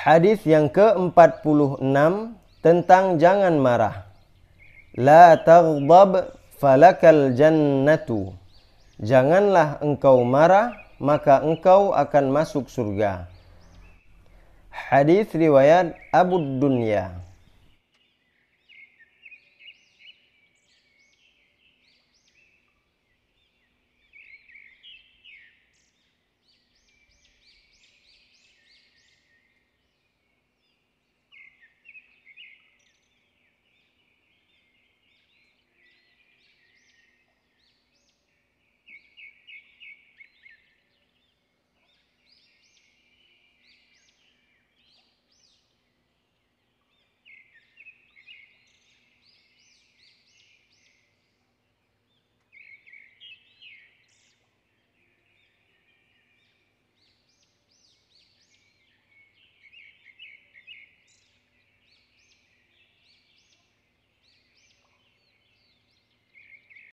Hadis yang ke-46 tentang jangan marah. La taghdab falakal jannatu. Janganlah engkau marah maka engkau akan masuk surga. Hadis riwayat Abu Dunya.